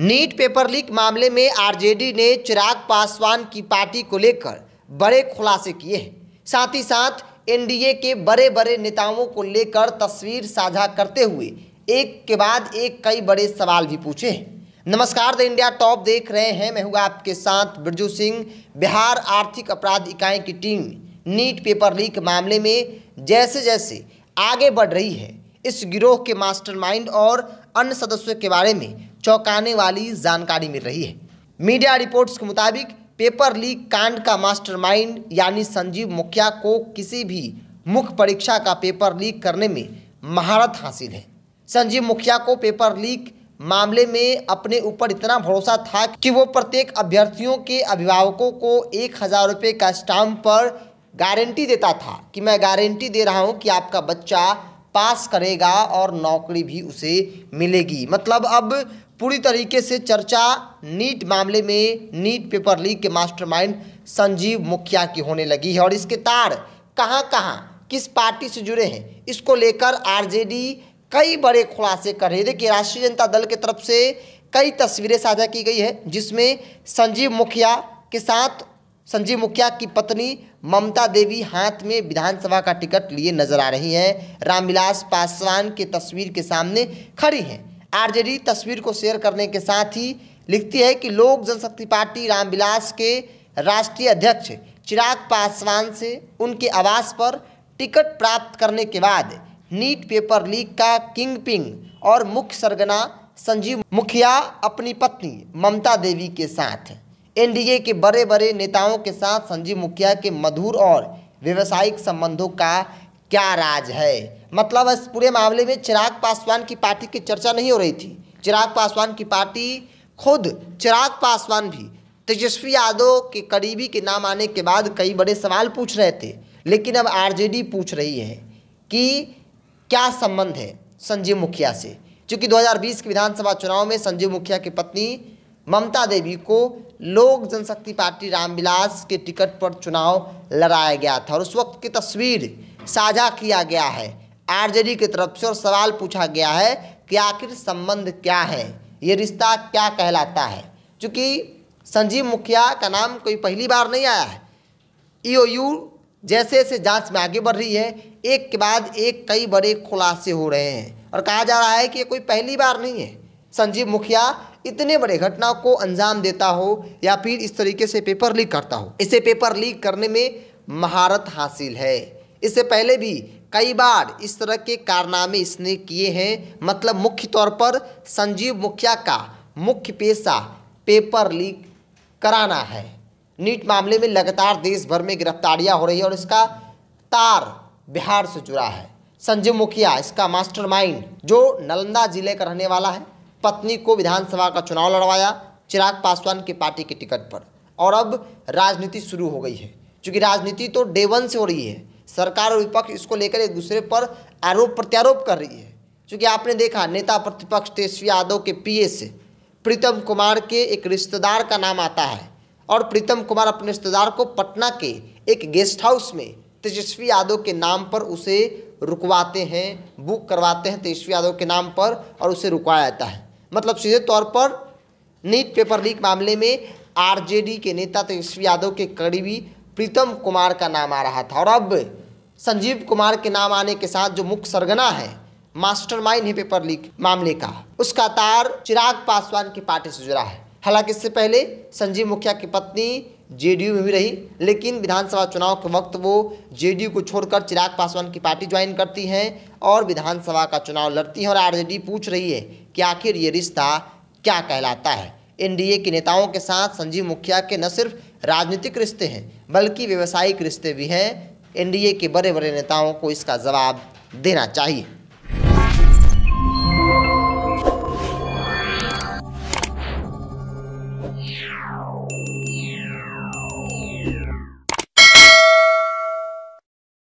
NEET paper leak मामले में RJD ने चिराग पासवान की पार्टी को लेकर बड़े खुलासे किए हैं साथ ही साथ एनडीए के बड़े बड़े नेताओं को लेकर तस्वीर साझा करते हुए एक के बाद एक कई बड़े सवाल भी पूछे हैं नमस्कार द इंडिया टॉप देख रहे हैं मैं हूँ आपके साथ बिरजू सिंह बिहार आर्थिक अपराध इकाई की टीम नीट पेपर लीक मामले में जैसे जैसे आगे बढ़ रही है इस गिरोह के मास्टरमाइंड और अन्य सदस्यों के बारे में चौंकाने वाली जानकारी मिल रही है मीडिया रिपोर्ट्स के मुताबिक पेपर लीक कांड का मास्टरमाइंड यानी संजीव मुखिया को किसी भी मुख्य परीक्षा का पेपर लीक करने में महारत हासिल है संजीव मुखिया को पेपर लीक मामले में अपने ऊपर इतना भरोसा था कि वो प्रत्येक अभ्यर्थियों के अभिभावकों को एक हज़ार रुपये का स्टाम्प पर गारंटी देता था कि मैं गारंटी दे रहा हूँ कि आपका बच्चा पास करेगा और नौकरी भी उसे मिलेगी मतलब अब पूरी तरीके से चर्चा नीट मामले में नीट पेपर लीक के मास्टरमाइंड संजीव मुखिया की होने लगी है और इसके तार कहाँ कहाँ किस पार्टी से जुड़े हैं इसको लेकर आरजेडी कई बड़े खुलासे कर रही है देखिए राष्ट्रीय जनता दल की तरफ से कई तस्वीरें साझा की गई है जिसमें संजीव मुखिया के साथ संजीव मुखिया की पत्नी ममता देवी हाथ में विधानसभा का टिकट लिए नजर आ रही हैं रामविलास पासवान के तस्वीर के सामने खड़ी हैं आरजेडी तस्वीर को शेयर करने के साथ ही लिखती है कि लोक जनशक्ति पार्टी रामविलास के राष्ट्रीय अध्यक्ष चिराग पासवान से उनके आवास पर टिकट प्राप्त करने के बाद नीट पेपर लीक का किंग पिंग और मुख्य सरगना संजीव मुखिया अपनी पत्नी ममता देवी के साथ एनडीए के बड़े बड़े नेताओं के साथ संजीव मुखिया के मधुर और व्यवसायिक संबंधों का क्या राज है मतलब इस पूरे मामले में चिराग पासवान की पार्टी की चर्चा नहीं हो रही थी चिराग पासवान की पार्टी खुद चिराग पासवान भी तेजस्वी यादव के करीबी के नाम आने के बाद कई बड़े सवाल पूछ रहे थे लेकिन अब आरजेडी पूछ रही है कि क्या संबंध है संजीव मुखिया से क्योंकि 2020 के विधानसभा चुनाव में संजीव मुखिया की पत्नी ममता देवी को लोक जनशक्ति पार्टी रामविलास के टिकट पर चुनाव लड़ाया गया था और उस वक्त की तस्वीर साझा किया गया है आरजेडी की तरफ से और सवाल पूछा गया है कि आखिर संबंध क्या है ये रिश्ता क्या कहलाता है क्योंकि संजीव मुखिया का नाम कोई पहली बार नहीं आया है ईओयू जैसे जैसे जांच में आगे बढ़ रही है एक के बाद एक कई बड़े खुलासे हो रहे हैं और कहा जा रहा है कि ये कोई पहली बार नहीं है संजीव मुखिया इतने बड़े घटना को अंजाम देता हो या फिर इस तरीके से पेपर लीक करता हो इसे पेपर लीक करने में महारत हासिल है इससे पहले भी कई बार इस तरह के कारनामे इसने किए हैं मतलब मुख्य तौर पर संजीव मुखिया का मुख्य पेशा पेपर लीक कराना है नीट मामले में लगातार देश भर में गिरफ्तारियां हो रही है और इसका तार बिहार से जुड़ा है संजीव मुखिया इसका मास्टरमाइंड जो नालंदा जिले का रहने वाला है पत्नी को विधानसभा का चुनाव लड़वाया चिराग पासवान की पार्टी के टिकट पर और अब राजनीति शुरू हो गई है क्योंकि राजनीति तो डे वन से हो रही है सरकार और विपक्ष इसको लेकर एक दूसरे पर आरोप प्रत्यारोप कर रही है क्योंकि आपने देखा नेता प्रतिपक्ष तेजस्वी यादव के पीए से प्रीतम कुमार के एक रिश्तेदार का नाम आता है और प्रीतम कुमार अपने रिश्तेदार को पटना के एक गेस्ट हाउस में तेजस्वी यादव के नाम पर उसे रुकवाते हैं बुक करवाते हैं तेजस्वी यादव के नाम पर और उसे रुकवाया जाता है मतलब सीधे तौर पर नीट पेपर लीक मामले में आरजेडी के नेता तेजस्वी यादव के करीबी प्रीतम कुमार का नाम आ रहा था और अब संजीव कुमार के नाम आने के साथ जो मुख्य सरगना है मास्टरमाइंड है पेपर लीक मामले का उसका तार चिराग पासवान की पार्टी से जुड़ा है हालांकि इससे पहले संजीव मुखिया की पत्नी जेडीयू में भी रही लेकिन विधानसभा चुनाव के वक्त वो जेडीयू को छोड़कर चिराग पासवान की पार्टी ज्वाइन करती हैं और विधानसभा का चुनाव लड़ती हैं और आरजेडी पूछ रही है कि आखिर ये रिश्ता क्या कहलाता है एनडीए के नेताओं के साथ संजीव मुखिया के न सिर्फ राजनीतिक रिश्ते हैं बल्कि व्यवसायिक रिश्ते भी हैं एन के बड़े बड़े नेताओं को इसका जवाब देना चाहिए